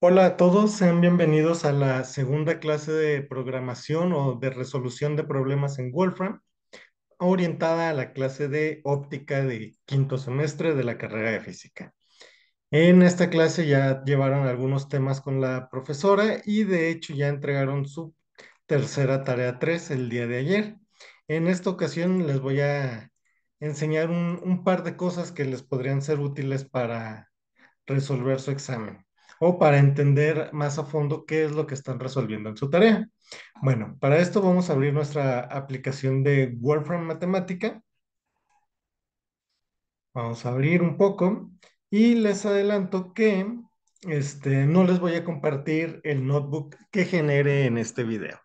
Hola a todos, sean bienvenidos a la segunda clase de programación o de resolución de problemas en Wolfram, orientada a la clase de óptica de quinto semestre de la carrera de física. En esta clase ya llevaron algunos temas con la profesora y de hecho ya entregaron su tercera tarea 3 el día de ayer. En esta ocasión les voy a enseñar un, un par de cosas que les podrían ser útiles para resolver su examen o para entender más a fondo qué es lo que están resolviendo en su tarea. Bueno, para esto vamos a abrir nuestra aplicación de Wolfram Matemática. Vamos a abrir un poco y les adelanto que este, no les voy a compartir el notebook que genere en este video.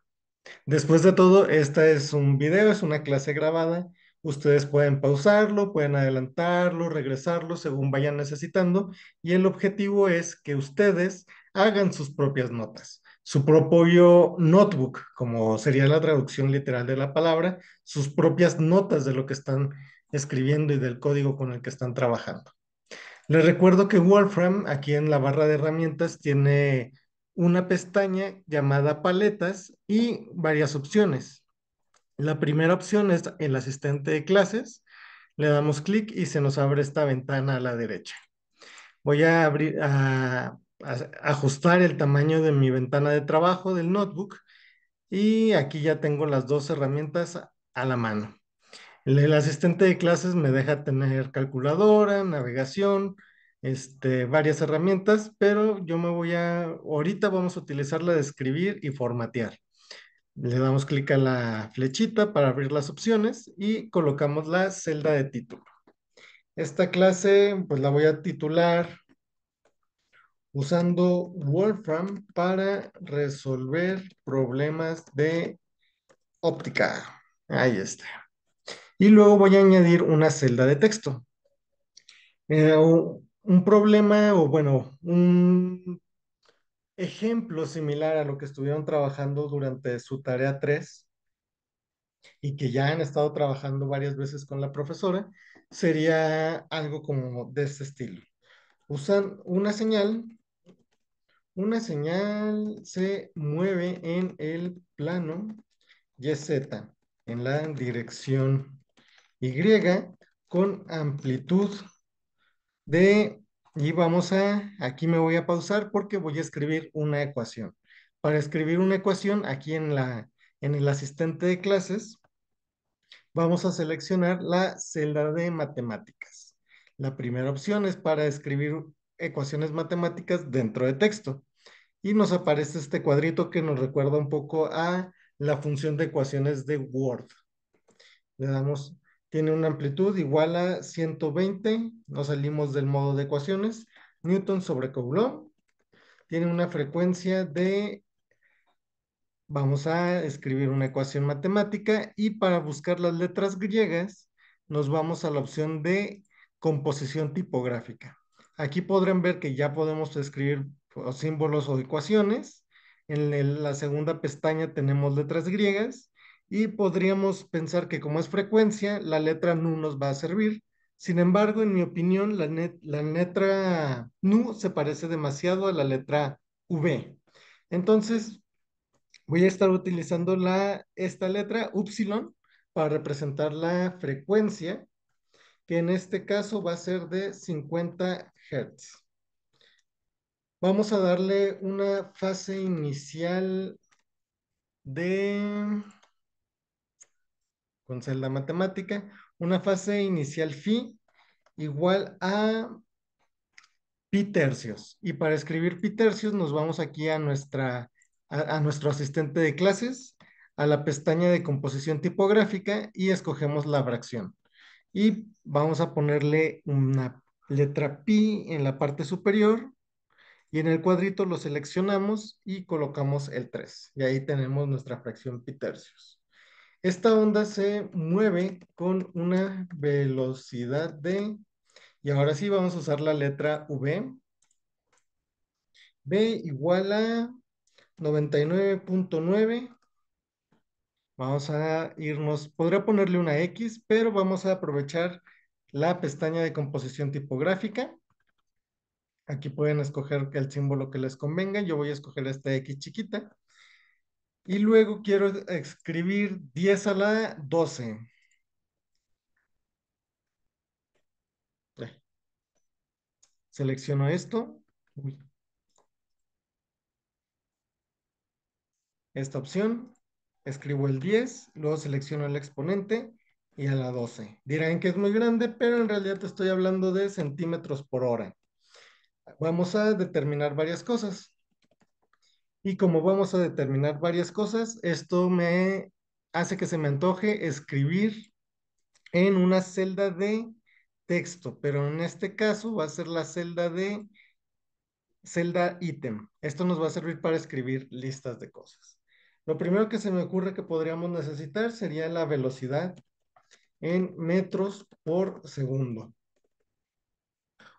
Después de todo, esta es un video, es una clase grabada Ustedes pueden pausarlo, pueden adelantarlo, regresarlo según vayan necesitando y el objetivo es que ustedes hagan sus propias notas, su propio notebook, como sería la traducción literal de la palabra, sus propias notas de lo que están escribiendo y del código con el que están trabajando. Les recuerdo que Wolfram aquí en la barra de herramientas tiene una pestaña llamada paletas y varias opciones. La primera opción es el asistente de clases. Le damos clic y se nos abre esta ventana a la derecha. Voy a abrir ajustar el tamaño de mi ventana de trabajo del notebook y aquí ya tengo las dos herramientas a la mano. El, asistente de clases me deja tener calculadora, navegación, este, varias herramientas, pero yo me voy a, ahorita vamos a utilizar la de escribir y formatear. Le damos clic a la flechita para abrir las opciones y colocamos la celda de título. Esta clase pues la voy a titular usando Wolfram para resolver problemas de óptica. Ahí está. Y luego voy a añadir una celda de texto. Eh, un problema o bueno, un ejemplo similar a lo que estuvieron trabajando durante su tarea 3 y que ya han estado trabajando varias veces con la profesora, sería algo como de este estilo. Usan una señal, una señal se mueve en el plano YZ, en la dirección Y, con amplitud de y vamos a, aquí me voy a pausar porque voy a escribir una ecuación. Para escribir una ecuación, aquí en, la, en el asistente de clases, vamos a seleccionar la celda de matemáticas. La primera opción es para escribir ecuaciones matemáticas dentro de texto. Y nos aparece este cuadrito que nos recuerda un poco a la función de ecuaciones de Word. Le damos tiene una amplitud igual a 120, no salimos del modo de ecuaciones, Newton sobre Coulomb, tiene una frecuencia de, vamos a escribir una ecuación matemática y para buscar las letras griegas nos vamos a la opción de composición tipográfica. Aquí podrán ver que ya podemos escribir pues, símbolos o ecuaciones. En la segunda pestaña tenemos letras griegas y podríamos pensar que como es frecuencia, la letra nu nos va a servir. Sin embargo, en mi opinión, la, la letra nu se parece demasiado a la letra v. Entonces, voy a estar utilizando la, esta letra upsilon para representar la frecuencia, que en este caso va a ser de 50 Hz. Vamos a darle una fase inicial de con celda matemática, una fase inicial phi igual a pi tercios. Y para escribir pi tercios nos vamos aquí a, nuestra, a nuestro asistente de clases, a la pestaña de composición tipográfica y escogemos la fracción. Y vamos a ponerle una letra pi en la parte superior y en el cuadrito lo seleccionamos y colocamos el 3. Y ahí tenemos nuestra fracción pi tercios. Esta onda se mueve con una velocidad de, y ahora sí vamos a usar la letra V. V igual a 99.9. Vamos a irnos, podría ponerle una X, pero vamos a aprovechar la pestaña de composición tipográfica. Aquí pueden escoger el símbolo que les convenga. Yo voy a escoger esta X chiquita. Y luego quiero escribir 10 a la 12. Selecciono esto. Esta opción. Escribo el 10, luego selecciono el exponente y a la 12. Dirán que es muy grande, pero en realidad te estoy hablando de centímetros por hora. Vamos a determinar varias cosas. Y como vamos a determinar varias cosas, esto me hace que se me antoje escribir en una celda de texto, pero en este caso va a ser la celda de celda ítem. Esto nos va a servir para escribir listas de cosas. Lo primero que se me ocurre que podríamos necesitar sería la velocidad en metros por segundo.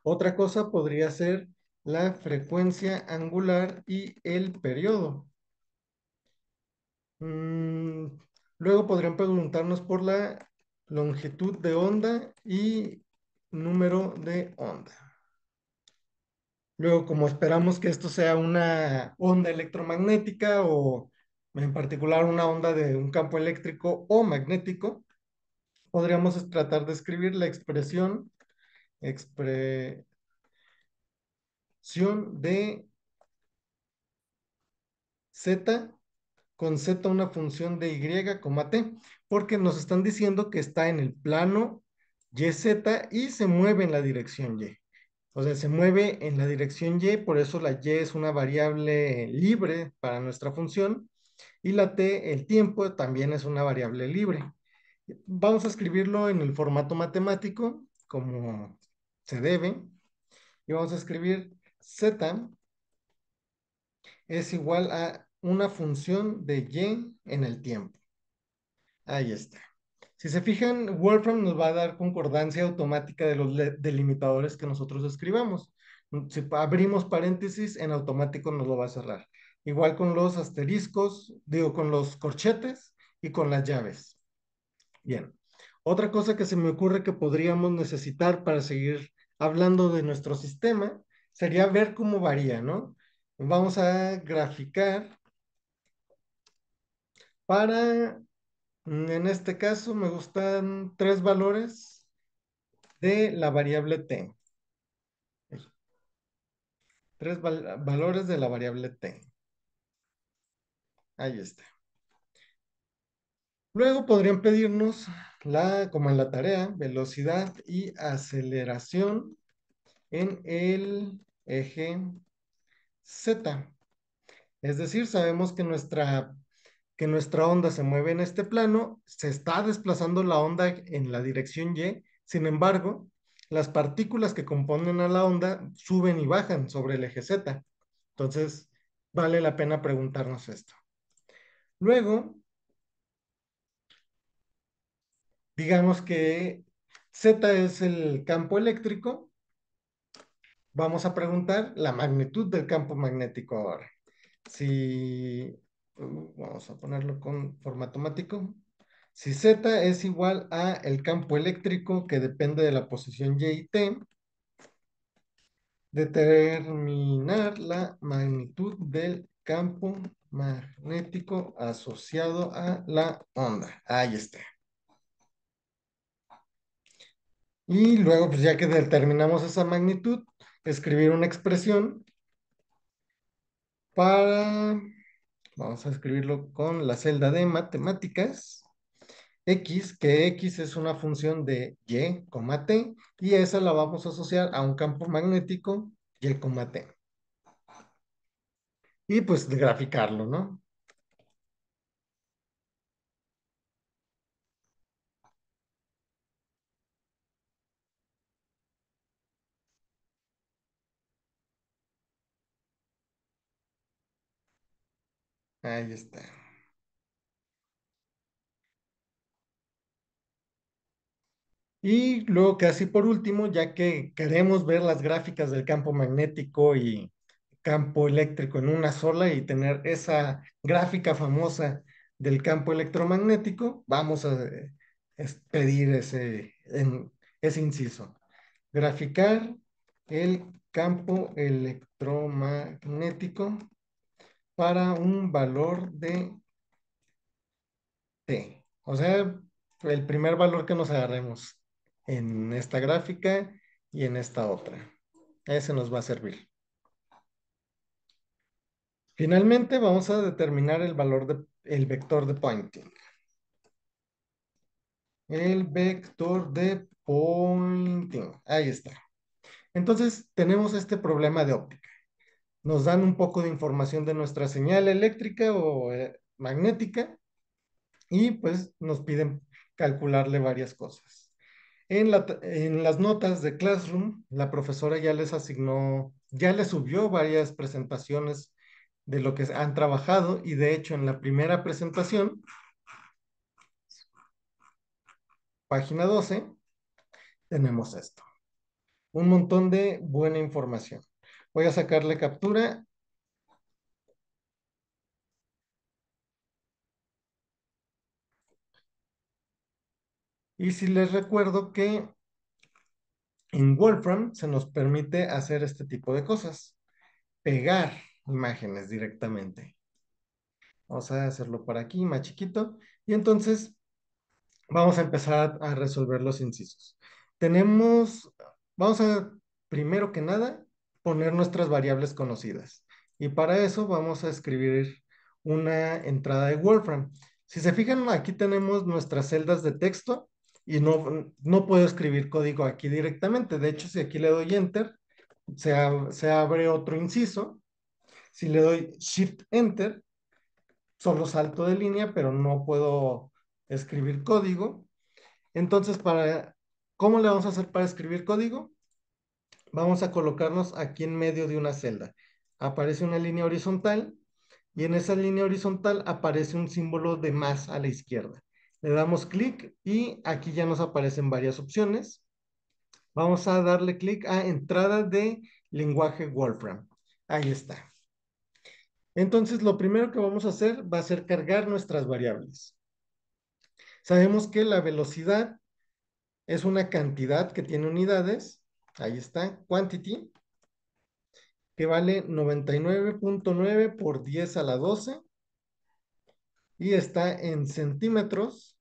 Otra cosa podría ser la frecuencia angular y el periodo. Mm, luego podrían preguntarnos por la longitud de onda y número de onda. Luego, como esperamos que esto sea una onda electromagnética o en particular una onda de un campo eléctrico o magnético, podríamos tratar de escribir la expresión de z con z una función de y, t, porque nos están diciendo que está en el plano YZ y se mueve en la dirección Y. O sea, se mueve en la dirección Y, por eso la Y es una variable libre para nuestra función y la T, el tiempo, también es una variable libre. Vamos a escribirlo en el formato matemático, como se debe, y vamos a escribir z es igual a una función de y en el tiempo. Ahí está. Si se fijan, Wolfram nos va a dar concordancia automática de los delimitadores que nosotros escribamos. Si abrimos paréntesis, en automático nos lo va a cerrar. Igual con los asteriscos, digo, con los corchetes y con las llaves. Bien. Otra cosa que se me ocurre que podríamos necesitar para seguir hablando de nuestro sistema sería ver cómo varía, ¿no? Vamos a graficar para, mm, en este caso me gustan tres valores de la variable t. Tres valores de la variable t. Ahí está. Luego podrían pedirnos, la, como en la tarea, velocidad y aceleración en el eje Z. Es decir, sabemos que nuestra, que nuestra onda se mueve en este plano, se está desplazando la onda en la dirección Y, sin embargo, las partículas que componen a la onda suben y bajan sobre el eje Z. Entonces, vale la pena preguntarnos esto. Luego, digamos que Z es el campo eléctrico vamos a preguntar la magnitud del campo magnético ahora. Si, uh, vamos a ponerlo con formatomático. Si Z es igual a el campo eléctrico que depende de la posición Y y T, determinar la magnitud del campo magnético asociado a la onda. Ahí está. Y luego, pues ya que determinamos esa magnitud, escribir una expresión para, vamos a escribirlo con la celda de matemáticas, x, que x es una función de y, t, y esa la vamos a asociar a un campo magnético y, t. Y pues graficarlo, ¿no? Ahí está. Y luego casi por último, ya que queremos ver las gráficas del campo magnético y campo eléctrico en una sola y tener esa gráfica famosa del campo electromagnético, vamos a eh, pedir ese, inciso. Graficar el campo electromagnético para un valor de t. O sea, el primer valor que nos agarremos en esta gráfica y en esta otra. Ese nos va a servir. Finalmente vamos a determinar el valor del vector de pointing. El vector de pointing. Ahí está. Entonces tenemos este problema de óptica nos dan un poco de información de nuestra señal eléctrica o eh, magnética y pues nos piden calcularle varias cosas. En, en, las notas de Classroom, la profesora ya les asignó, ya les subió varias presentaciones de lo que han trabajado y de hecho en la primera presentación, página 12, tenemos esto. Un montón de buena información. Voy a sacarle captura. Y si les recuerdo que en Wolfram se nos permite hacer este tipo de cosas. Pegar imágenes directamente. Vamos a hacerlo por aquí, más chiquito. Y entonces vamos a empezar a resolver los incisos. Tenemos, vamos a primero que nada poner nuestras variables conocidas. Y para eso vamos a escribir una entrada de Wolfram. Si se fijan, aquí tenemos nuestras celdas de texto y no, no puedo escribir código aquí directamente. De hecho, si aquí le doy Enter, se, abre otro inciso. Si le doy Shift Enter, solo salto de línea, pero no puedo escribir código. Entonces, para, ¿cómo le vamos a hacer para escribir código? vamos a colocarnos aquí en medio de una celda. Aparece una línea horizontal y en esa línea horizontal aparece un símbolo de más a la izquierda. Le damos clic y aquí ya nos aparecen varias opciones. Vamos a darle clic a entrada de lenguaje Wolfram. Ahí está. Entonces, lo primero que vamos a hacer va a ser cargar nuestras variables. Sabemos que la velocidad es una cantidad que tiene unidades Ahí está, quantity, que vale 99.9 por 10 a la 12. Y está en centímetros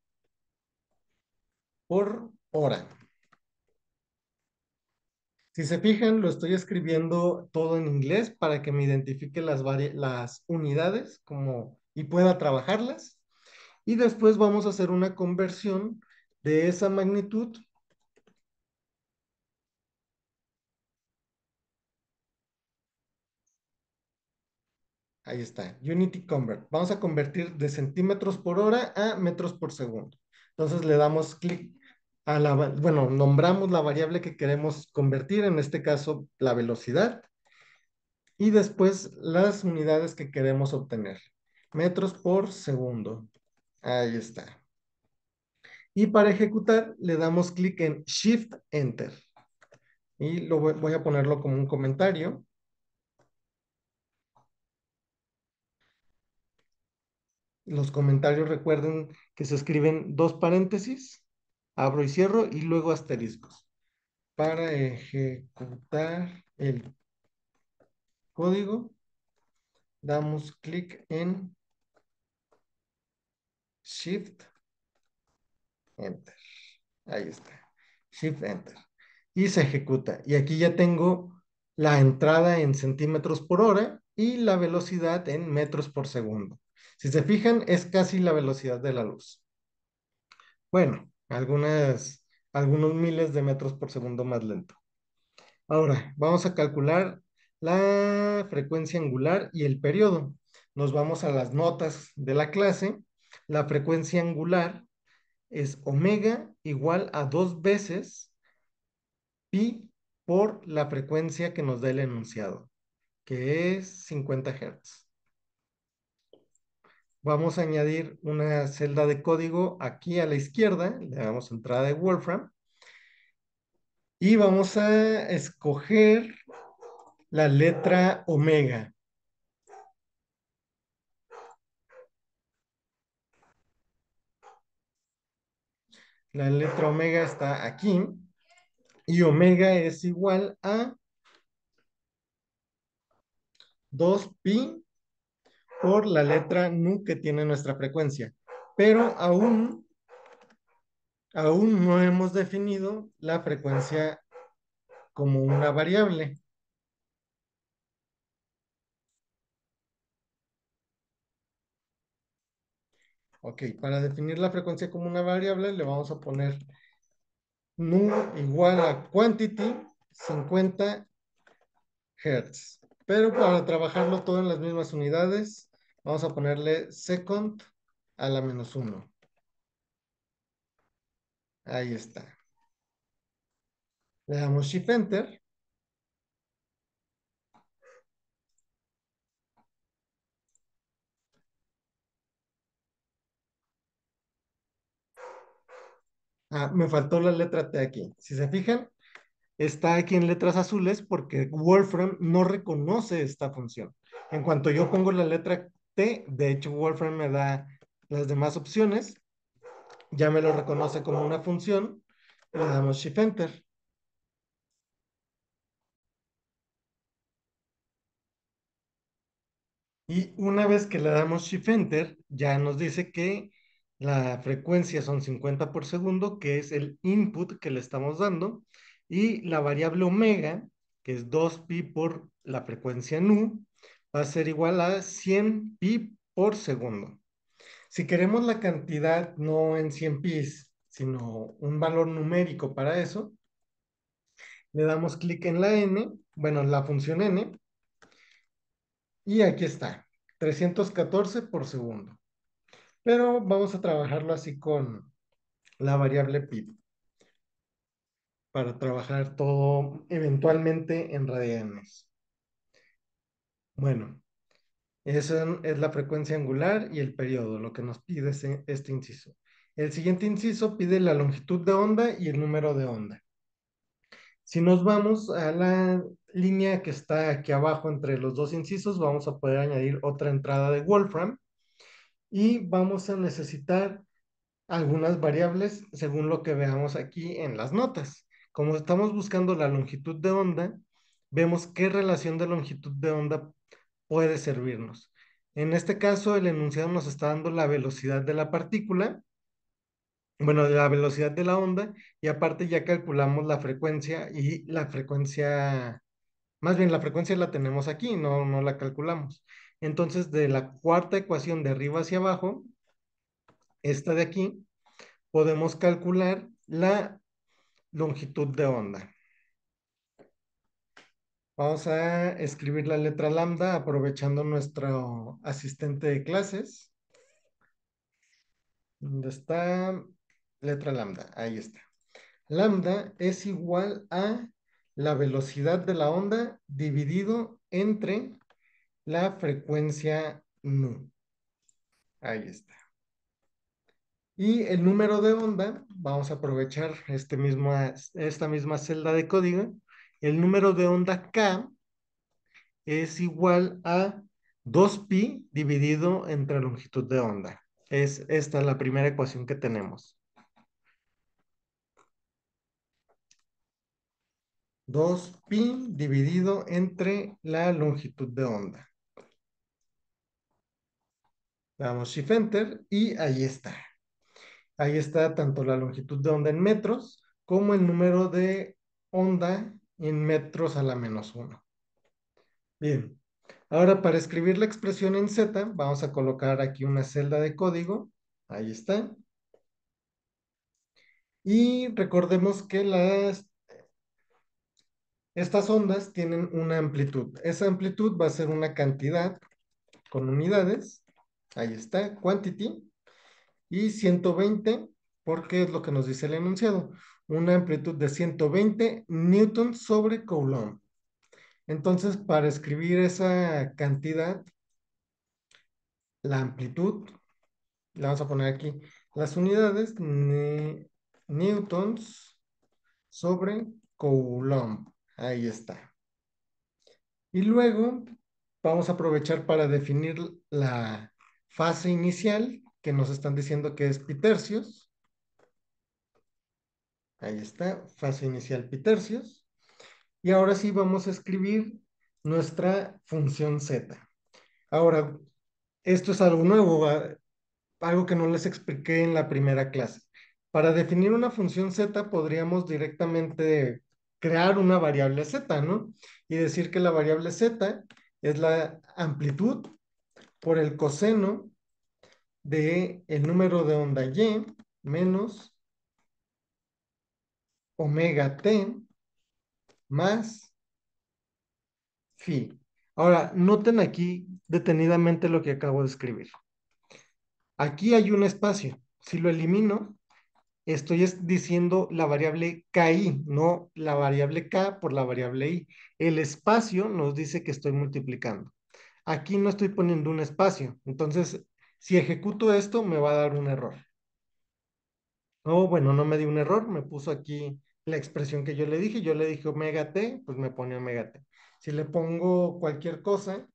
por hora. Si se fijan, lo estoy escribiendo todo en inglés para que me identifique las, las unidades como, y pueda trabajarlas. Y después vamos a hacer una conversión de esa magnitud Ahí está, Unity Convert. Vamos a convertir de centímetros por hora a metros por segundo. Entonces le damos clic a la, bueno, nombramos la variable que queremos convertir, en este caso la velocidad, y después las unidades que queremos obtener, metros por segundo. Ahí está. Y para ejecutar le damos clic en Shift Enter. Y lo voy, voy a ponerlo como un comentario. los comentarios recuerden que se escriben dos paréntesis, abro y cierro y luego asteriscos para ejecutar el código damos clic en Shift Enter. Ahí está. Shift Enter. Y se ejecuta. Y aquí ya tengo la entrada en centímetros por hora y la velocidad en metros por segundo. Si se fijan, es casi la velocidad de la luz. Bueno, algunos miles de metros por segundo más lento. Ahora, vamos a calcular la frecuencia angular y el periodo. Nos vamos a las notas de la clase. La frecuencia angular es omega igual a dos veces pi por la frecuencia que nos da el enunciado, que es 50 Hz vamos a añadir una celda de código aquí a la izquierda, le damos entrada de Wolfram, y vamos a escoger la letra omega. La letra omega está aquí y omega es igual a 2pi por la letra nu que tiene nuestra frecuencia. Pero aún, aún no hemos definido la frecuencia como una variable. Ok, para definir la frecuencia como una variable le vamos a poner nu igual a quantity 50 Hz. Pero para trabajarlo todo en las mismas unidades, Vamos a ponerle second a la menos uno. Ahí está. Le damos Shift Enter. Ah, me faltó la letra T aquí. Si se fijan, está aquí en letras azules porque Wolfram no reconoce esta función. En cuanto yo pongo la letra de hecho, Wolfram me da las demás opciones. Ya me lo reconoce como una función. Le damos Shift Enter. Y una vez que le damos Shift Enter, ya nos dice que la frecuencia son 50 por segundo, que es el input que le estamos dando, y la variable omega, que es 2pi por la frecuencia nu, va a ser igual a 100 pi por segundo. Si queremos la cantidad no en 100 pis, sino un valor numérico para eso, le damos clic en la n, bueno, la función n, y aquí está, 314 por segundo. Pero vamos a trabajarlo así con la variable pi, para trabajar todo eventualmente en radianes. Bueno, esa es la frecuencia angular y el periodo, lo que nos pide este inciso. El siguiente inciso pide la longitud de onda y el número de onda. Si nos vamos a la línea que está aquí abajo entre los dos incisos, vamos a poder añadir otra entrada de Wolfram y vamos a necesitar algunas variables según lo que veamos aquí en las notas. Como estamos buscando la longitud de onda, vemos qué relación de longitud de onda puede servirnos. En este caso, el enunciado nos está dando la velocidad de la partícula, bueno, la velocidad de la onda, y aparte ya calculamos la frecuencia y la frecuencia, más bien la frecuencia la tenemos aquí, no, no la calculamos. Entonces, de la cuarta ecuación de arriba hacia abajo, esta de aquí, podemos calcular la longitud de onda. Vamos a escribir la letra lambda aprovechando nuestro asistente de clases. ¿Dónde está? Letra lambda, ahí está. Lambda es igual a la velocidad de la onda dividido entre la frecuencia nu. Ahí está. Y el número de onda, vamos a aprovechar este esta misma celda de código el número de onda K es igual a 2pi dividido entre longitud de onda. Es esta es la primera ecuación que tenemos. 2pi dividido entre la longitud de onda. Damos Shift Enter y ahí está. Ahí está tanto la longitud de onda en metros como el número de onda en metros a la menos 1. Bien, ahora para escribir la expresión en Z, vamos a colocar aquí una celda de código. Ahí está. Y recordemos que las, estas ondas tienen una amplitud. Esa amplitud va a ser una cantidad con unidades. Ahí está, quantity. Y 120, porque es lo que nos dice el enunciado una amplitud de 120 newtons sobre coulomb. Entonces, para escribir esa cantidad, la amplitud, la vamos a poner aquí, las unidades newtons sobre coulomb. Ahí está. Y luego vamos a aprovechar para definir la fase inicial que nos están diciendo que es pitercios Ahí está, fase inicial tercios. Y ahora sí vamos a escribir nuestra función z. Ahora, esto es algo nuevo, algo que no les expliqué en la primera clase. Para definir una función z podríamos directamente crear una variable z, ¿no? Y decir que la variable z es la amplitud por el coseno de el número de onda y menos omega t más phi. Ahora, noten aquí detenidamente lo que acabo de escribir. Aquí hay un espacio. Si lo elimino, estoy diciendo la variable KI, no la variable K por la variable I. El espacio nos dice que estoy multiplicando. Aquí no estoy poniendo un espacio. Entonces, si ejecuto esto, me va a dar un error. oh, bueno, no me dio un error, me puso aquí la expresión que yo le dije. Yo le dije omega t, pues me pone omega t. Si le pongo cualquier cosa,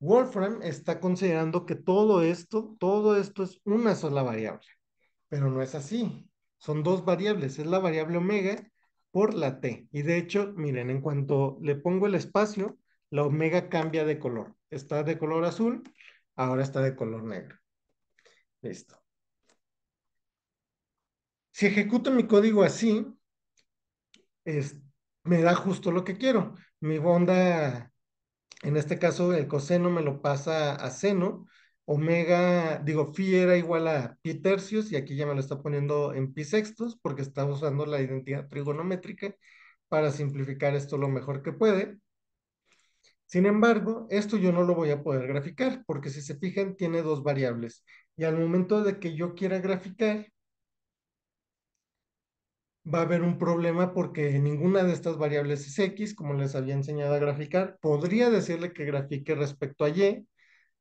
Wolfram está considerando que todo esto, todo esto es una sola variable, pero no es así. Son dos variables, es la variable omega por la t. Y de hecho, miren, en cuanto le pongo el espacio, la omega cambia de color. Está de color azul, ahora está de color negro. Listo. Si ejecuto mi código así, me da justo lo que quiero. Mi bonda, en este caso el coseno me lo pasa a seno, omega, digo, phi era igual a pi tercios, y aquí ya me lo está poniendo en pi sextos, porque está usando la identidad trigonométrica para simplificar esto lo mejor que puede. Sin embargo, esto yo no lo voy a poder graficar, porque si se fijan, tiene dos variables. Y al momento de que yo quiera graficar, va a haber un problema porque ninguna de estas variables es X, como les había enseñado a graficar. Podría decirle que grafique respecto a Y,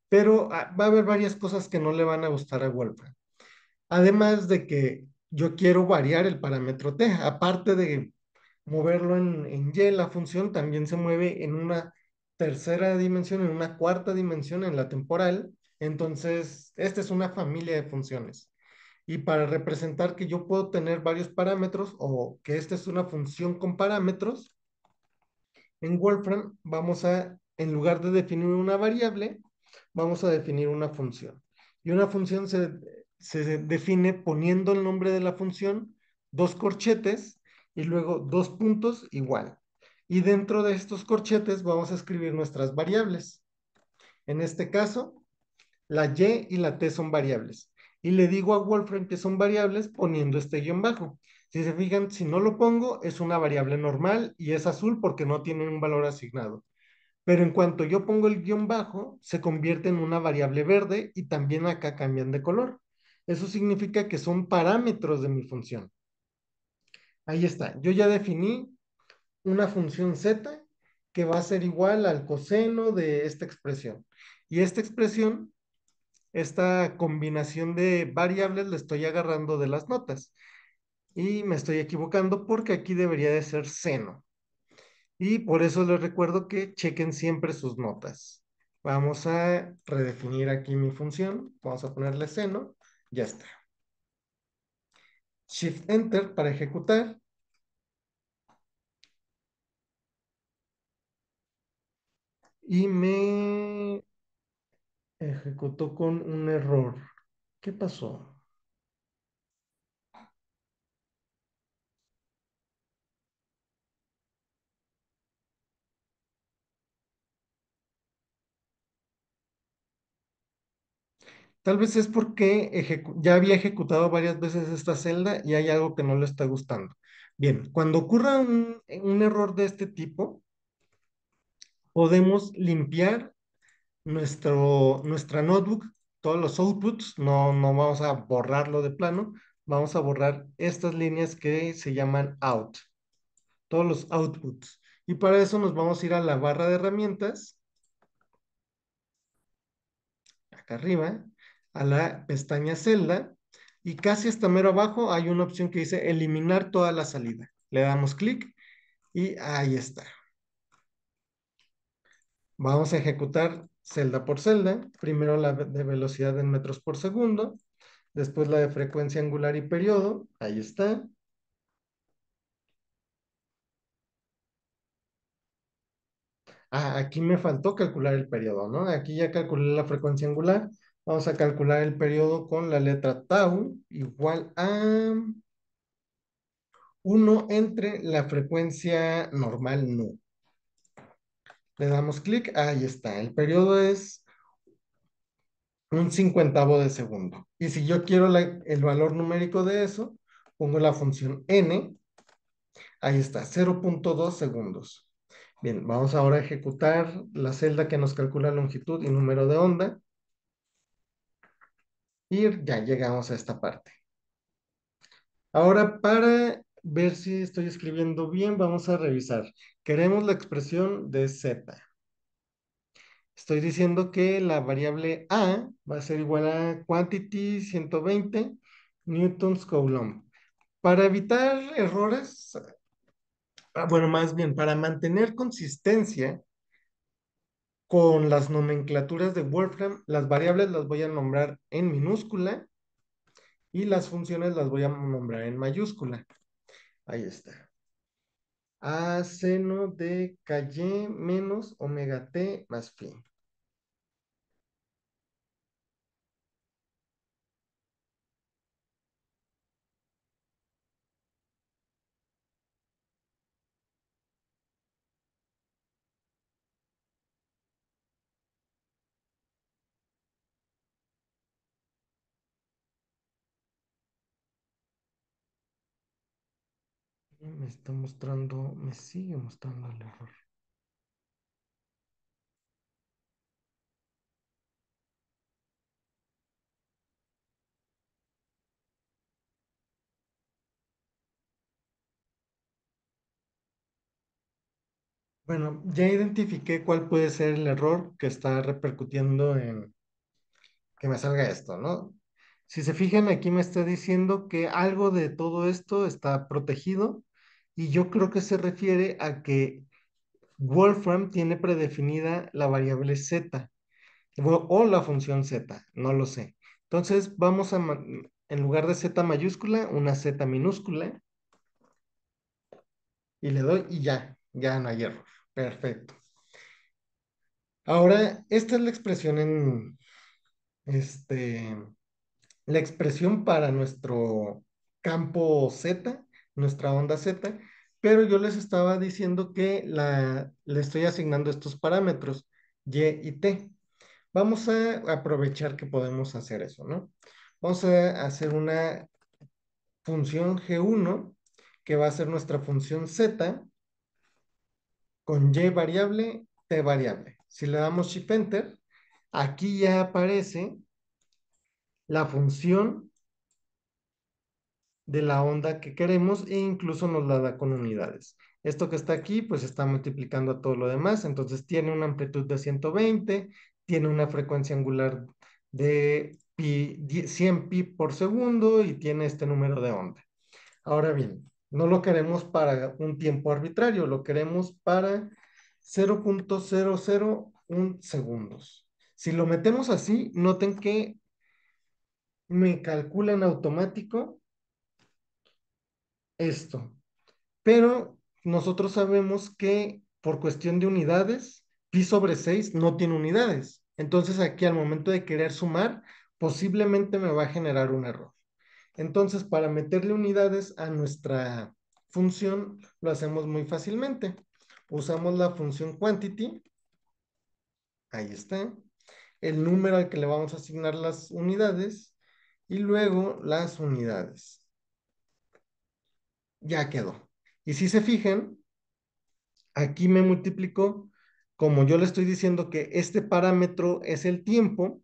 pero ah, va a haber varias cosas que no le van a gustar a Wolfram. Además de que yo quiero variar el parámetro T, aparte de moverlo en, en Y, la función también se mueve en una tercera dimensión, en una cuarta dimensión en la temporal. Entonces, esta es una familia de funciones y para representar que yo puedo tener varios parámetros o que esta es una función con parámetros, en Wolfram vamos a, en lugar de definir una variable, vamos a definir una función. Y una función se, se define poniendo el nombre de la función, dos corchetes y luego dos puntos igual. Y dentro de estos corchetes vamos a escribir nuestras variables. En este caso, la y y la t son variables y le digo a Wolfram que son variables poniendo este guión bajo. Si se fijan, si no lo pongo, es una variable normal y es azul porque no tiene un valor asignado. Pero en cuanto yo pongo el guión bajo, se convierte en una variable verde y también acá cambian de color. Eso significa que son parámetros de mi función. Ahí está. Yo ya definí una función z que va a ser igual al coseno de esta expresión. Y esta expresión esta combinación de variables le estoy agarrando de las notas. Y me estoy equivocando porque aquí debería de ser seno. Y por eso les recuerdo que chequen siempre sus notas. Vamos a redefinir aquí mi función. Vamos a ponerle seno. Ya está. Shift Enter para ejecutar. Y me ejecutó con un error. ¿Qué pasó? Tal vez es porque ya había ejecutado varias veces esta celda y hay algo que no le está gustando. Bien, cuando ocurra un error de este tipo, podemos limpiar nuestro, nuestra notebook, todos los outputs, no, no vamos a borrarlo de plano, vamos a borrar estas líneas que se llaman out, todos los outputs. Y para eso nos vamos a ir a la barra de herramientas, acá arriba, a la pestaña celda, y casi hasta mero abajo hay una opción que dice eliminar toda la salida. Le damos clic y ahí está. Vamos a ejecutar celda por celda, primero la de velocidad en metros por segundo, después la de frecuencia angular y periodo, ahí está. Ah, aquí me faltó calcular el periodo, ¿no? Aquí ya calculé la frecuencia angular. Vamos a calcular el periodo con la letra tau igual a 1 entre la frecuencia normal nu. Le damos clic, ahí está. El periodo es un cincuentavo de segundo. Y si yo quiero el valor numérico de eso, pongo la función n, ahí está, 0.2 segundos. Bien, vamos ahora a ejecutar la celda que nos calcula longitud y número de onda. Y ya llegamos a esta parte. Ahora, para ver si estoy escribiendo bien. Vamos a revisar. Queremos la expresión de z. Estoy diciendo que la variable A va a ser igual a quantity 120 newtons coulomb. Para evitar errores, ah, bueno, más bien, para mantener consistencia con las nomenclaturas de Wolfram, las variables las voy a nombrar en minúscula y las funciones las voy a nombrar en mayúscula. Ahí está. A seno de calle menos omega t más phi. me está mostrando, me sigue mostrando el error. Bueno, ya identifiqué cuál puede ser el error que está repercutiendo en que me salga esto, ¿no? Si se fijan, aquí me está diciendo que algo de todo esto está protegido y yo creo que se refiere a que Wolfram tiene predefinida la variable z o la función z, no lo sé. Entonces vamos a, en lugar de z mayúscula, una z minúscula y le doy y ya, ya no hay error. Perfecto. Ahora, esta es la expresión en, este, la expresión para nuestro campo z, nuestra onda z, pero yo les estaba diciendo que le estoy asignando estos parámetros, Y y T. Vamos a aprovechar que podemos hacer eso, ¿no? Vamos a hacer una función G1, que va a ser nuestra función Z, con Y variable, T variable. Si le damos Shift Enter, aquí ya aparece la función de la onda que queremos e incluso nos la da con unidades. Esto que está aquí, pues está multiplicando a todo lo demás, entonces tiene una amplitud de 120, tiene una frecuencia angular de 100 pi por segundo y tiene este número de onda. Ahora bien, no lo queremos para un tiempo arbitrario, lo queremos para 0.001 segundos. Si lo metemos así, noten que me calcula en automático esto. Pero nosotros sabemos que por cuestión de unidades, pi sobre 6 no tiene unidades. Entonces aquí al momento de querer sumar, posiblemente me va a generar un error. Entonces para meterle unidades a nuestra función, lo hacemos muy fácilmente. Usamos la función quantity. Ahí está. El número al que le vamos a asignar las unidades. Y luego las unidades ya quedó. Y si se fijan, aquí me multiplico como yo le estoy diciendo que este parámetro es el tiempo,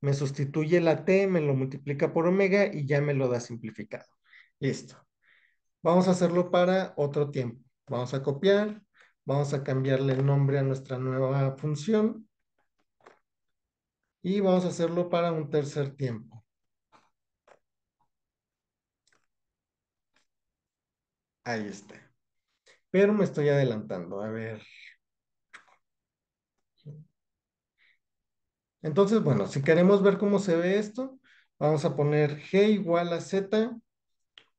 me sustituye la t, me lo multiplica por omega y ya me lo da simplificado. Listo. Vamos a hacerlo para otro tiempo. Vamos a copiar, vamos a cambiarle el nombre a nuestra nueva función y vamos a hacerlo para un tercer tiempo. Ahí está. Pero me estoy adelantando. A ver. Entonces, bueno, si queremos ver cómo se ve esto, vamos a poner g igual a z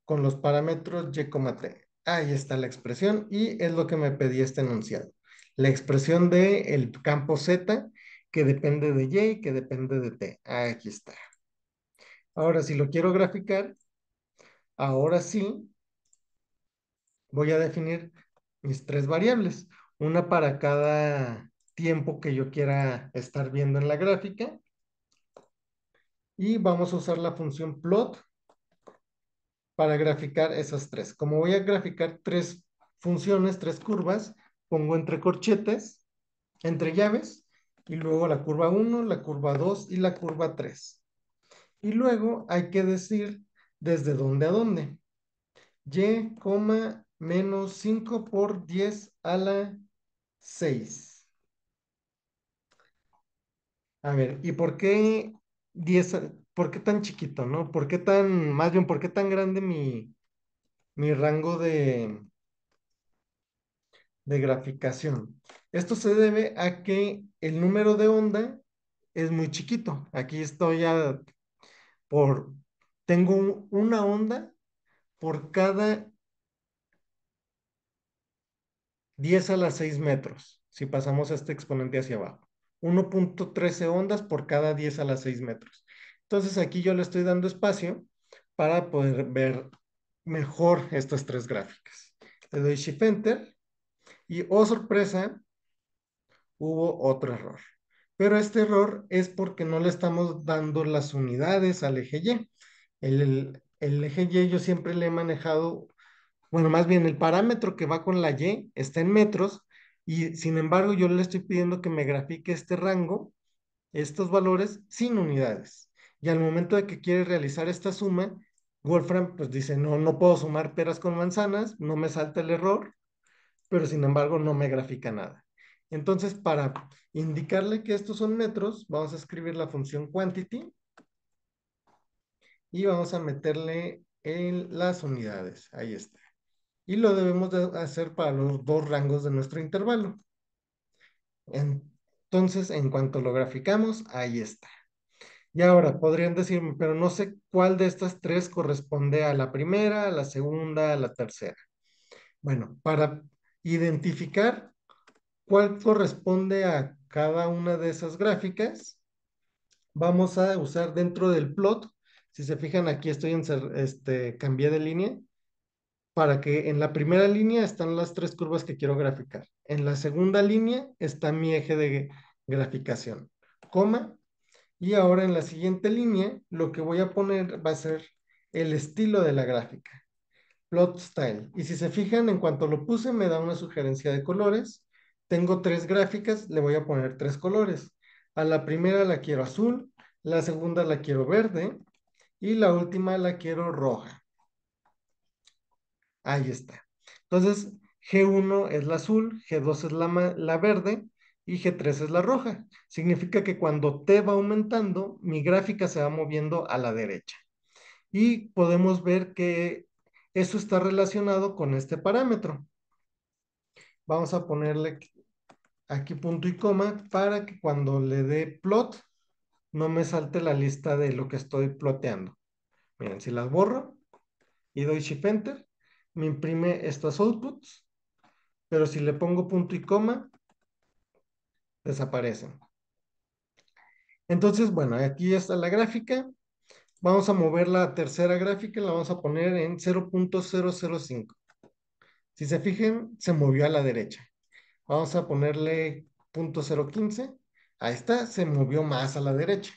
con los parámetros y, t. Ahí está la expresión y es lo que me pedía este enunciado. La expresión del el campo z que depende de y, que depende de t. Aquí está. Ahora, si lo quiero graficar, ahora sí voy a definir mis tres variables, una para cada tiempo que yo quiera estar viendo en la gráfica. Y vamos a usar la función plot para graficar esas tres. Como voy a graficar tres funciones, tres curvas, pongo entre corchetes, entre llaves, y luego la curva 1, la curva 2 y la curva 3. Y luego hay que decir desde dónde a dónde. Y, menos 5 por 10 a la 6. A ver, ¿y por qué 10, por qué tan chiquito, no? ¿Por qué tan, más bien, por qué tan grande mi, mi rango de, de graficación? Esto se debe a que el número de onda es muy chiquito. Aquí estoy ya por, tengo una onda por cada 10 a las 6 metros, si pasamos este exponente hacia abajo. 1.13 ondas por cada 10 a las 6 metros. Entonces aquí yo le estoy dando espacio para poder ver mejor estas tres gráficas. Le doy Shift Enter y, oh sorpresa, hubo otro error. Pero este error es porque no le estamos dando las unidades al eje Y. El, el eje Y yo siempre le he manejado bueno, más bien el parámetro que va con la Y está en metros y sin embargo yo le estoy pidiendo que me grafique este rango, estos valores sin unidades. Y al momento de que quiere realizar esta suma, Wolfram pues dice, no, no puedo sumar peras con manzanas, no me salta el error, pero sin embargo no me grafica nada. Entonces, para indicarle que estos son metros, vamos a escribir la función quantity y vamos a meterle en las unidades. Ahí está y lo debemos de hacer para los dos rangos de nuestro intervalo. Entonces, en cuanto lo graficamos, ahí está. Y ahora podrían decirme, pero no sé cuál de estas tres corresponde a la primera, a la segunda, a la tercera. Bueno, para identificar cuál corresponde a cada una de esas gráficas, vamos a usar dentro del plot, si se fijan aquí estoy en, este, cambié de línea, para que en la primera línea están las tres curvas que quiero graficar. En la segunda línea está mi eje de graficación, coma. Y ahora en la siguiente línea lo que voy a poner va a ser el estilo de la gráfica, plot style. Y si se fijan, en cuanto lo puse me da una sugerencia de colores. Tengo tres gráficas, le voy a poner tres colores. A la primera la quiero azul, la segunda la quiero verde y la última la quiero roja. Ahí está. Entonces, G1 es la azul, G2 es la, verde y G3 es la roja. Significa que cuando T va aumentando, mi gráfica se va moviendo a la derecha. Y podemos ver que eso está relacionado con este parámetro. Vamos a ponerle aquí punto y coma para que cuando le dé plot no me salte la lista de lo que estoy ploteando. Miren, si las borro y doy shift enter, me imprime estos outputs, pero si le pongo punto y coma, desaparecen. Entonces, bueno, aquí está la gráfica. Vamos a mover la tercera gráfica, la vamos a poner en 0.005. Si se fijan, se movió a la derecha. Vamos a ponerle 0.015. Ahí está, se movió más a la derecha.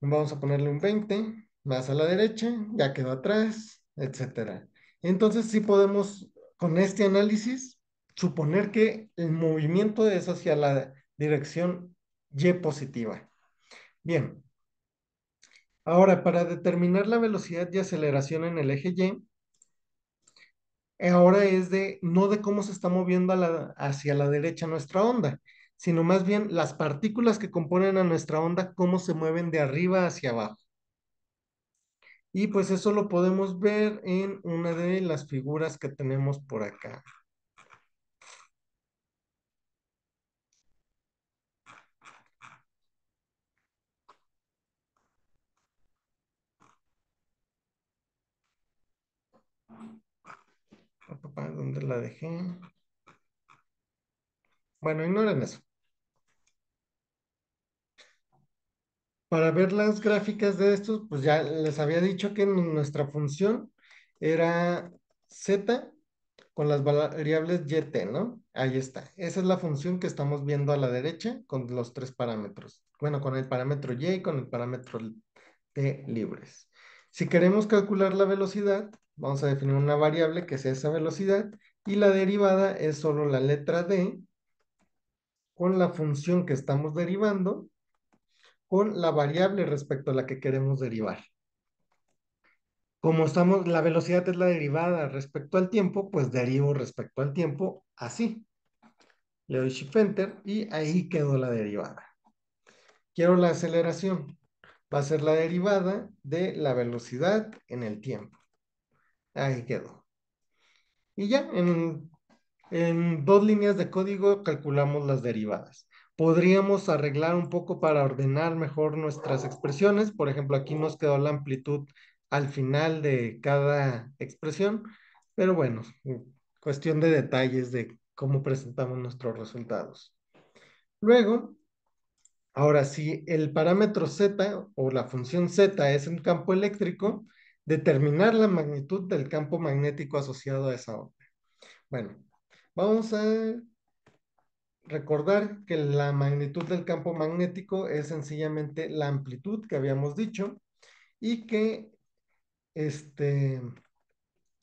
Vamos a ponerle un 20, más a la derecha, ya quedó atrás etcétera. Entonces sí podemos, con este análisis, suponer que el movimiento es hacia la dirección Y positiva. Bien. Ahora, para determinar la velocidad de aceleración en el eje Y, eh, ahora es de, no de cómo se está moviendo hacia la derecha nuestra onda, sino más bien las partículas que componen a nuestra onda, cómo se mueven de arriba hacia abajo. Y pues eso lo podemos ver en una de las figuras que tenemos por acá. ¿Dónde la dejé? Bueno, ignoren eso. Para ver las gráficas de estos, pues ya les había dicho que nuestra función era z con las variables yt, ¿no? Ahí está. Esa es la función que estamos viendo a la derecha con los tres parámetros. Bueno, con el parámetro y y con el parámetro t libres. Si queremos calcular la velocidad, vamos a definir una variable que sea esa velocidad y la derivada es solo la letra d con la función que estamos derivando con la variable respecto a la que queremos derivar. Como estamos, la velocidad es la derivada respecto al tiempo, pues derivo respecto al tiempo así. Le doy Shift Enter y ahí quedó la derivada. Quiero la aceleración. Va a ser la derivada de la velocidad en el tiempo. Ahí quedó. Y ya, en, en dos líneas de código calculamos las derivadas podríamos arreglar un poco para ordenar mejor nuestras expresiones. Por ejemplo, aquí nos quedó la amplitud al final de cada expresión, pero bueno, eh, cuestión de detalles de cómo presentamos nuestros resultados. Luego, ahora si el parámetro z o la función z es un campo eléctrico, determinar la magnitud del campo magnético asociado a esa onda. Bueno, vamos a recordar que la magnitud del campo magnético es sencillamente la amplitud que habíamos dicho y que este,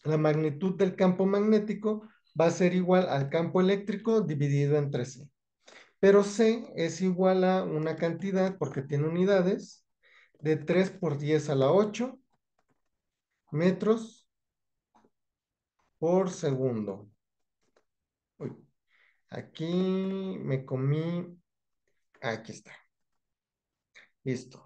la magnitud del campo magnético va a ser igual al campo eléctrico dividido entre C. Pero C es igual a una cantidad, porque tiene unidades, de 3 por 10 a la 8 metros por segundo. Uy. Aquí me comí, aquí está. Listo.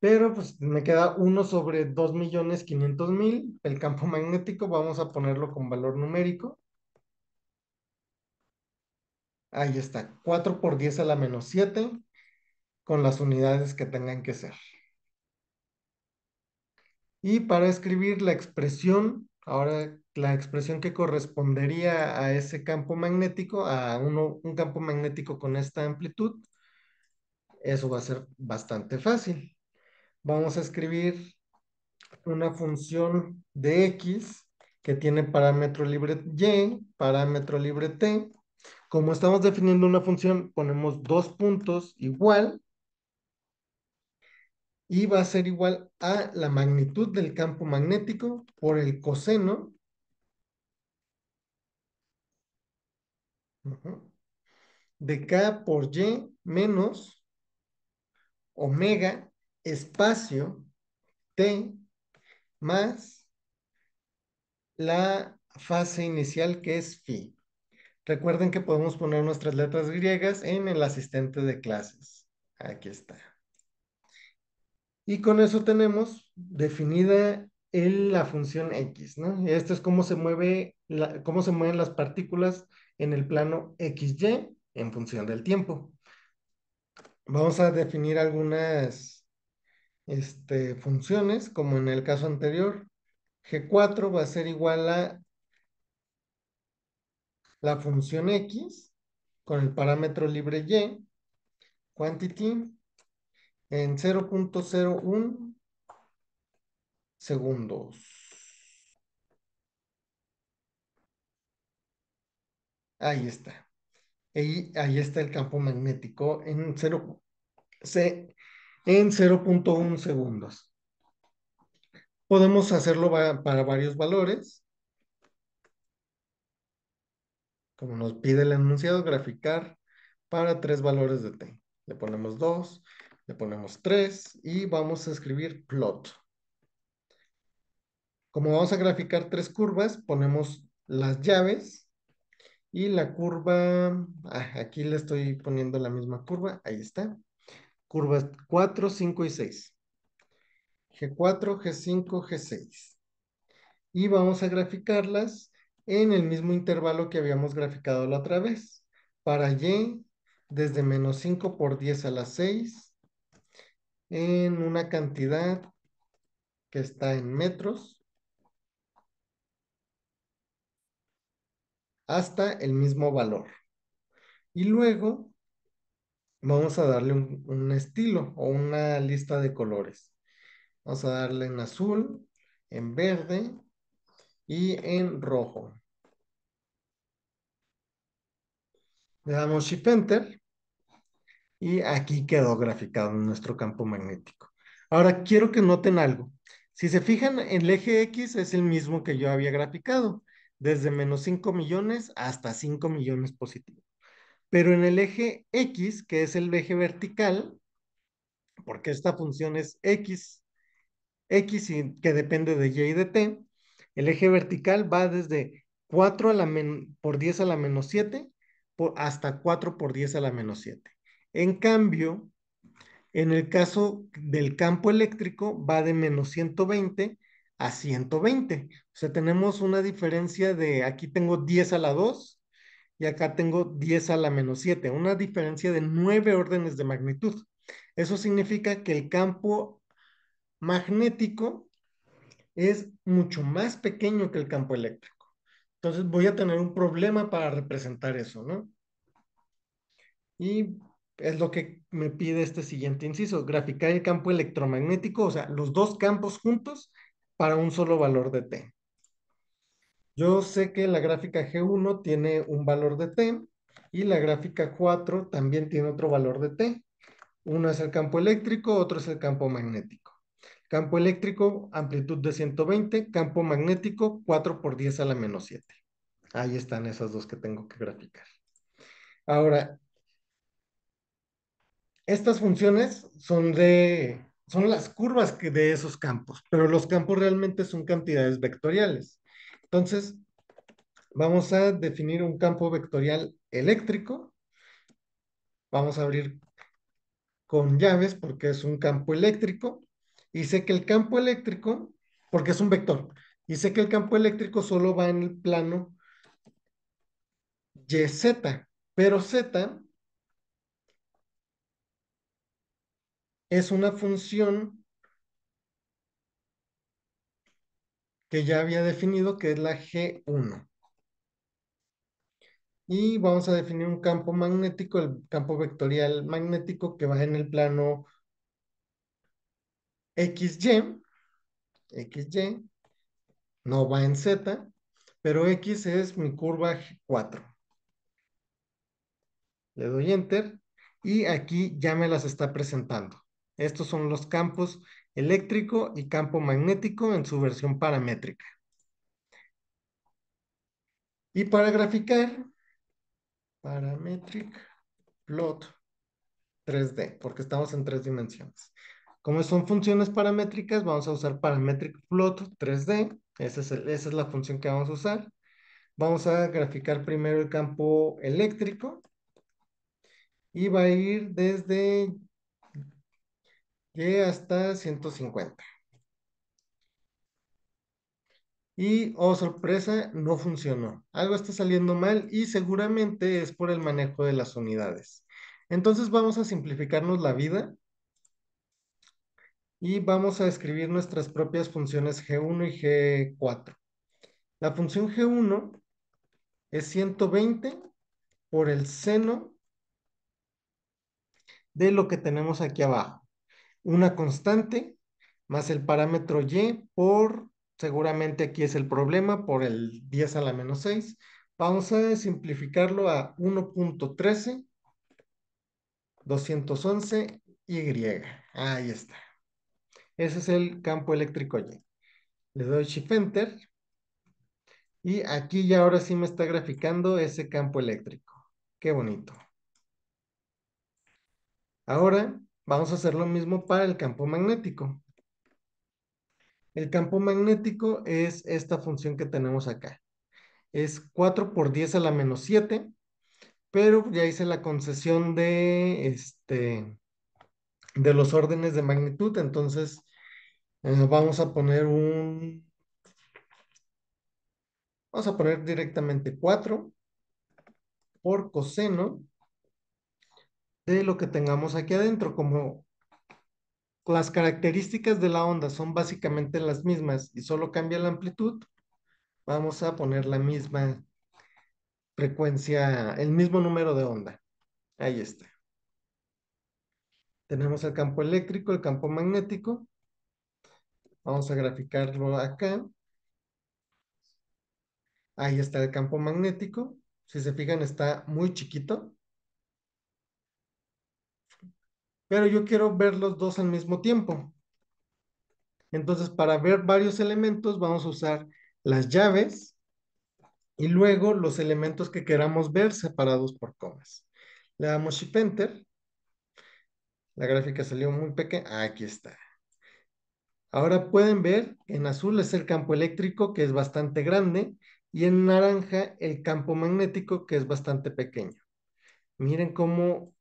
Pero pues me queda 1 sobre 2.500.000, El campo magnético vamos a ponerlo con valor numérico. Ahí está, 4 por 10 a la menos 7 con las unidades que tengan que ser. Y para escribir la expresión, ahora la expresión que correspondería a ese campo magnético, a un campo magnético con esta amplitud, eso va a ser bastante fácil. Vamos a escribir una función de x que tiene parámetro libre y, parámetro libre t. Como estamos definiendo una función, ponemos dos puntos igual y va a ser igual a la magnitud del campo magnético por el coseno De K por Y menos omega espacio T más la fase inicial que es phi. Recuerden que podemos poner nuestras letras griegas en el asistente de clases. Aquí está. Y con eso tenemos definida la función X, ¿no? Esto es cómo se, mueve la, cómo se mueven las partículas en el plano XY en función del tiempo. Vamos a definir algunas este, funciones, como en el caso anterior. G4 va a ser igual a la función X con el parámetro libre Y, quantity, en 0.01 segundos. Ahí está. Ahí, ahí está el campo magnético en en 0.1 segundos. Podemos hacerlo para varios valores. Como nos pide el enunciado, graficar para tres valores de t. Le ponemos 2, le ponemos 3 y vamos a escribir plot. Como vamos a graficar tres curvas, ponemos las llaves y la curva, ah, aquí le estoy poniendo la misma curva, ahí está. Curvas 4, 5 y 6. G4, G5, G6. Y vamos a graficarlas en el mismo intervalo que habíamos graficado la otra vez. Para Y, desde menos 5 por 10 a la 6, en una cantidad que está en metros, hasta el mismo valor. Y luego vamos a darle un, estilo o una lista de colores. Vamos a darle en azul, en verde y en rojo. Le damos Shift Enter y aquí quedó graficado nuestro campo magnético. Ahora quiero que noten algo. Si se fijan, el eje X es el mismo que yo había graficado desde menos 5 millones hasta 5 millones positivos. Pero en el eje X, que es el eje vertical, porque esta función es X, X y, que depende de Y y de T, el eje vertical va desde 4 por 10 a la menos 7 hasta 4 por 10 a la menos 7. En cambio, en el caso del campo eléctrico va de menos 120 a 120. O sea, tenemos una diferencia de aquí tengo 10 a la 2 y acá tengo 10 a la menos 7, una diferencia de 9 órdenes de magnitud. Eso significa que el campo magnético es mucho más pequeño que el campo eléctrico. Entonces voy a tener un problema para representar eso, ¿no? Y es lo que me pide este siguiente inciso, graficar el campo electromagnético, o sea, los dos campos juntos para un solo valor de t. Yo sé que la gráfica G1 tiene un valor de t y la gráfica 4 también tiene otro valor de t. Uno es el campo eléctrico, otro es el campo magnético. Campo eléctrico, amplitud de 120, campo magnético, 4 por 10 a la menos 7. Ahí están esas dos que tengo que graficar. Ahora, estas funciones son de son las curvas que de esos campos, pero los campos realmente son cantidades vectoriales. Entonces, vamos a definir un campo vectorial eléctrico. Vamos a abrir con llaves porque es un campo eléctrico. Y sé que el campo eléctrico, porque es un vector, y sé que el campo eléctrico solo va en el plano YZ, pero Z es una función que ya había definido que es la G1. Y vamos a definir un campo magnético, el campo vectorial magnético que va en el plano XY, XY, no va en Z, pero X es mi curva g 4. Le doy Enter y aquí ya me las está presentando. Estos son los campos eléctrico y campo magnético en su versión paramétrica. Y para graficar, parametric plot 3D, porque estamos en tres dimensiones. Como son funciones paramétricas, vamos a usar parametric plot 3D. Esa es, es la función que vamos a usar. Vamos a graficar primero el campo eléctrico. Y va a ir desde que hasta 150. Y, oh sorpresa, no funcionó. Algo está saliendo mal y seguramente es por el manejo de las unidades. Entonces vamos a simplificarnos la vida y vamos a escribir nuestras propias funciones G1 y G4. La función G1 es 120 por el seno de lo que tenemos aquí abajo una constante más el parámetro y por, seguramente aquí es el problema, por el 10 a la menos 6. Vamos a simplificarlo a 1.13, 211 y. Ahí está. Ese es el campo eléctrico y. Le doy shift enter. Y aquí ya ahora sí me está graficando ese campo eléctrico. Qué bonito. Ahora Vamos a hacer lo mismo para el campo magnético. El campo magnético es esta función que tenemos acá. Es 4 por 10 a la menos 7, pero ya hice la concesión de, este, de los órdenes de magnitud, entonces eh, vamos a poner un... Vamos a poner directamente 4 por coseno de lo que tengamos aquí adentro, como las características de la onda son básicamente las mismas y solo cambia la amplitud, vamos a poner la misma frecuencia, el mismo número de onda. Ahí está. Tenemos el campo eléctrico, el campo magnético. Vamos a graficarlo acá. Ahí está el campo magnético. Si se fijan, está muy chiquito. pero yo quiero ver los dos al mismo tiempo. Entonces, para ver varios elementos, vamos a usar las llaves y luego los elementos que queramos ver separados por comas. Le damos Shift Enter. La gráfica salió muy pequeña. Ah, aquí está. Ahora pueden ver, en azul es el campo eléctrico, que es bastante grande, y en naranja el campo magnético, que es bastante pequeño. Miren cómo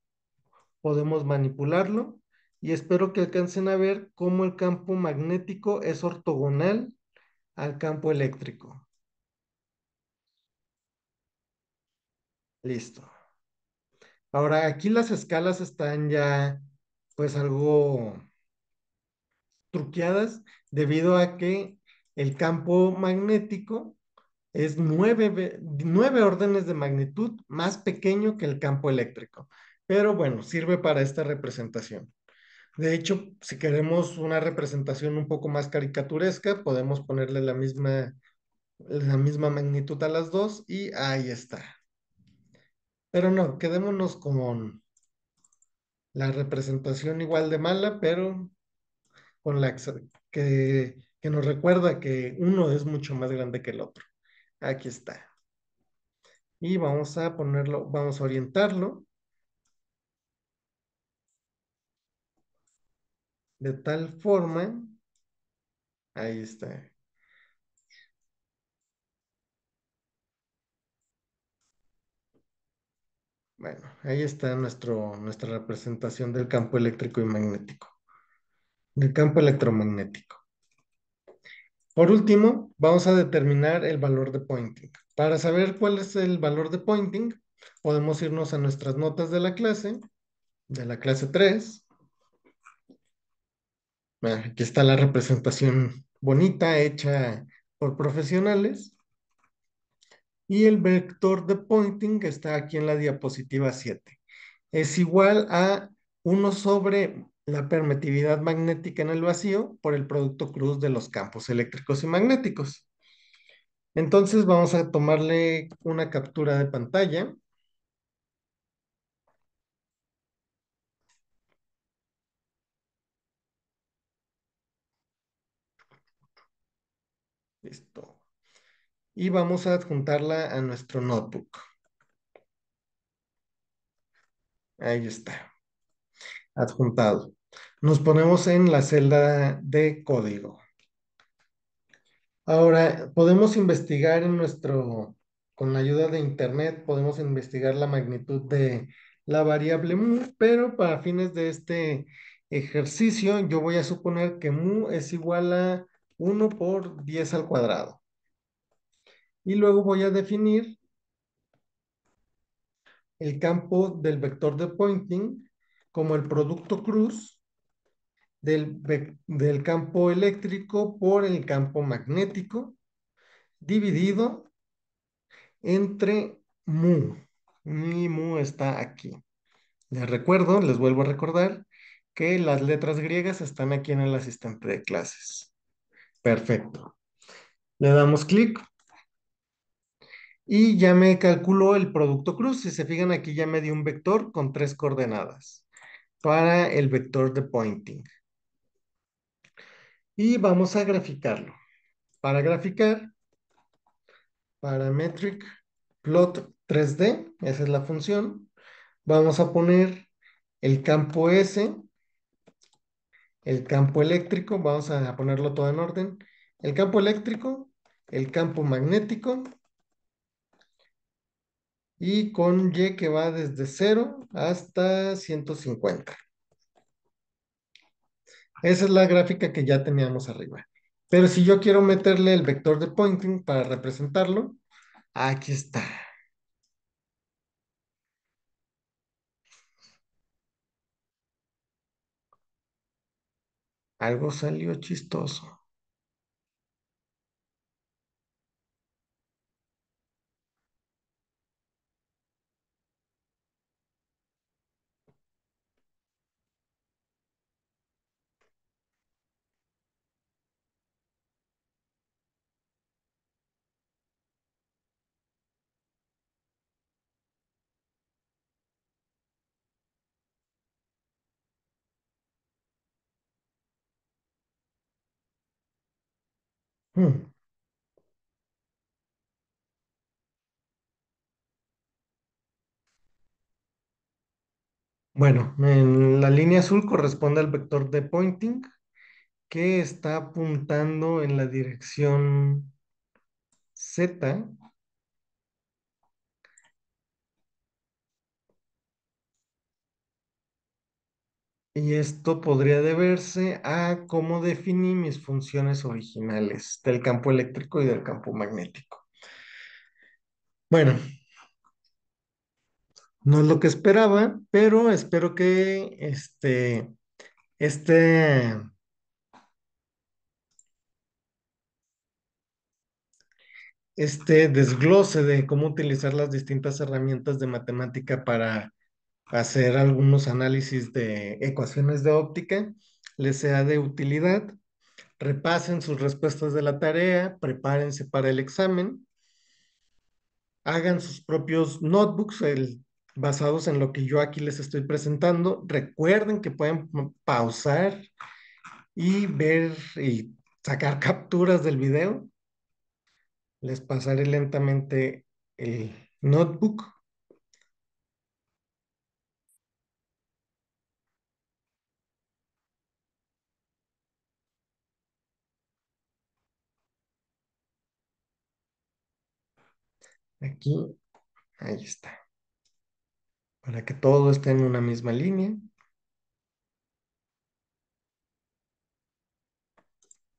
podemos manipularlo y espero que alcancen a ver cómo el campo magnético es ortogonal al campo eléctrico. Listo. Ahora, aquí las escalas están ya pues algo truqueadas debido a que el campo magnético es nueve, nueve órdenes de magnitud más pequeño que el campo eléctrico pero bueno, sirve para esta representación. De hecho, si queremos una representación un poco más caricaturesca, podemos ponerle la misma, la misma magnitud a las dos y ahí está. Pero no, quedémonos con la representación igual de mala, pero con la que, que nos recuerda que uno es mucho más grande que el otro. Aquí está. Y vamos a ponerlo, vamos a orientarlo de tal forma, ahí está. Bueno, ahí está nuestro, nuestra representación del campo eléctrico y magnético, del campo electromagnético. Por último, vamos a determinar el valor de pointing. Para saber cuál es el valor de pointing, podemos irnos a nuestras notas de la clase, de la clase 3, Ah, aquí está la representación bonita hecha por profesionales. Y el vector de pointing que está aquí en la diapositiva 7 es igual a 1 sobre la permitividad magnética en el vacío por el producto cruz de los campos eléctricos y magnéticos. Entonces vamos a tomarle una captura de pantalla. y vamos a adjuntarla a nuestro notebook. Ahí está, adjuntado. Nos ponemos en la celda de código. Ahora, podemos investigar en nuestro, con la ayuda de internet, podemos investigar la magnitud de la variable mu, pero para fines de este ejercicio, yo voy a suponer que mu es igual a 1 por 10 al cuadrado y luego voy a definir el campo del vector de pointing como el producto cruz del, del campo eléctrico por el campo magnético dividido entre mu. Mi mu está aquí. Les recuerdo, les vuelvo a recordar, que las letras griegas están aquí en el asistente de clases. Perfecto. Le damos clic y ya me calculó el producto cruz. Si se fijan aquí ya me dio un vector con tres coordenadas para el vector de pointing. Y vamos a graficarlo. Para graficar, parametric plot 3D, esa es la función. Vamos a poner el campo S, el campo eléctrico, vamos a ponerlo todo en orden. El campo eléctrico, el campo magnético, y con Y que va desde 0 hasta 150. Esa es la gráfica que ya teníamos arriba. Pero si yo quiero meterle el vector de pointing para representarlo, aquí está. Algo salió chistoso. Hmm. Bueno, en la línea azul corresponde al vector de pointing que está apuntando en la dirección Z Y esto podría deberse a cómo definí mis funciones originales del campo eléctrico y del campo magnético. Bueno, no es lo que esperaba, pero espero que este, este, este desglose de cómo utilizar las distintas herramientas de matemática para hacer algunos análisis de ecuaciones de óptica, les sea de utilidad. Repasen sus respuestas de la tarea, prepárense para el examen, hagan sus propios notebooks basados en lo que yo aquí les estoy presentando. Recuerden que pueden pausar y ver y sacar capturas del video. Les pasaré lentamente el notebook Aquí, ahí está. Para que todo esté en una misma línea.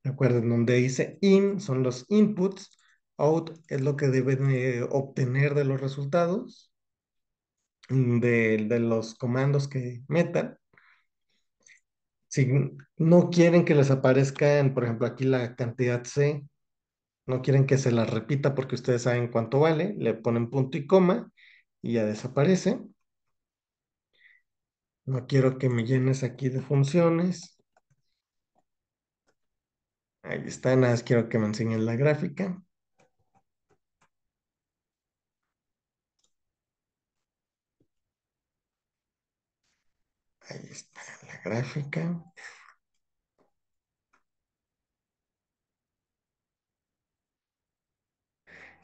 Recuerden, donde dice in son los inputs, out es lo que deben obtener de los resultados, de, los comandos que metan. Si no quieren que les aparezcan, por ejemplo, aquí la cantidad C, no quieren que se la repita porque ustedes saben cuánto vale, le ponen punto y coma y ya desaparece. No quiero que me llenes aquí de funciones. Ahí está, nada más quiero que me enseñen la gráfica. Ahí está la gráfica.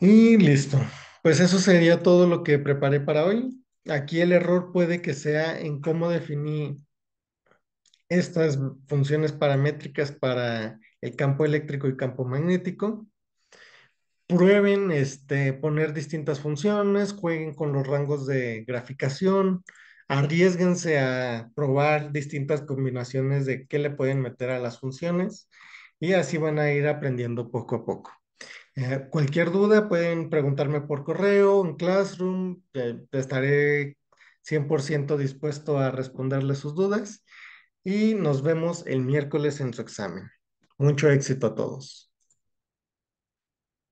Y listo. Pues eso sería todo lo que preparé para hoy. Aquí el error puede que sea en cómo definí estas funciones paramétricas para el campo eléctrico y campo magnético. Prueben este, poner distintas funciones, jueguen con los rangos de graficación, arriesguense a probar distintas combinaciones de qué le pueden meter a las funciones y así van a ir aprendiendo poco a poco. Eh, cualquier duda pueden preguntarme por correo, en Classroom. Eh, estaré 100% dispuesto a responderle sus dudas. Y nos vemos el miércoles en su examen. Mucho éxito a todos.